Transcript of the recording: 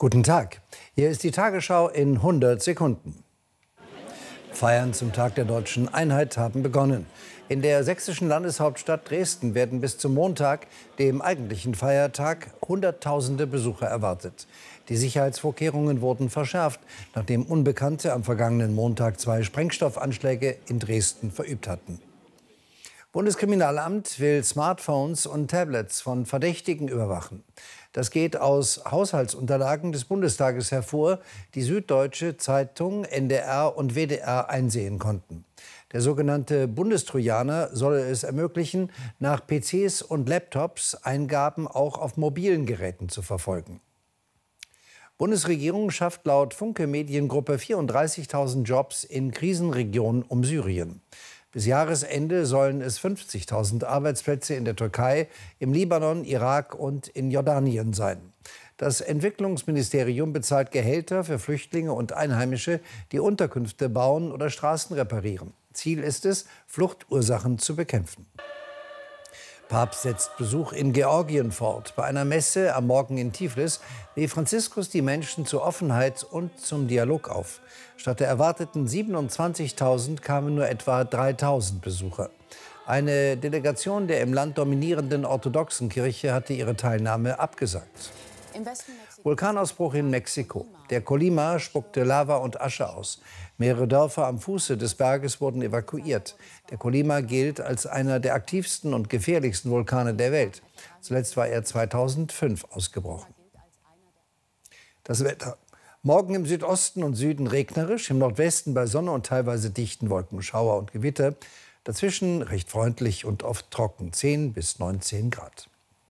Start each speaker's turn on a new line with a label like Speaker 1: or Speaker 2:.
Speaker 1: Guten Tag. Hier ist die Tagesschau in 100 Sekunden. Feiern zum Tag der deutschen Einheit haben begonnen. In der sächsischen Landeshauptstadt Dresden werden bis zum Montag, dem eigentlichen Feiertag, Hunderttausende Besucher erwartet. Die Sicherheitsvorkehrungen wurden verschärft, nachdem Unbekannte am vergangenen Montag zwei Sprengstoffanschläge in Dresden verübt hatten. Bundeskriminalamt will Smartphones und Tablets von Verdächtigen überwachen. Das geht aus Haushaltsunterlagen des Bundestages hervor, die Süddeutsche Zeitung, NDR und WDR einsehen konnten. Der sogenannte Bundestrojaner solle es ermöglichen, nach PCs und Laptops Eingaben auch auf mobilen Geräten zu verfolgen. Bundesregierung schafft laut Funke Mediengruppe 34.000 Jobs in Krisenregionen um Syrien. Bis Jahresende sollen es 50.000 Arbeitsplätze in der Türkei, im Libanon, Irak und in Jordanien sein. Das Entwicklungsministerium bezahlt Gehälter für Flüchtlinge und Einheimische, die Unterkünfte bauen oder Straßen reparieren. Ziel ist es, Fluchtursachen zu bekämpfen. Papst setzt Besuch in Georgien fort. Bei einer Messe am Morgen in Tiflis rief Franziskus die Menschen zur Offenheit und zum Dialog auf. Statt der erwarteten 27.000 kamen nur etwa 3.000 Besucher. Eine Delegation der im Land dominierenden orthodoxen Kirche hatte ihre Teilnahme abgesagt. Vulkanausbruch in Mexiko. Der Colima spuckte Lava und Asche aus. Mehrere Dörfer am Fuße des Berges wurden evakuiert. Der Colima gilt als einer der aktivsten und gefährlichsten Vulkane der Welt. Zuletzt war er 2005 ausgebrochen. Das Wetter. Morgen im Südosten und Süden regnerisch, im Nordwesten bei Sonne und teilweise dichten Wolken, Schauer und Gewitter. Dazwischen recht freundlich und oft trocken, 10 bis 19 Grad.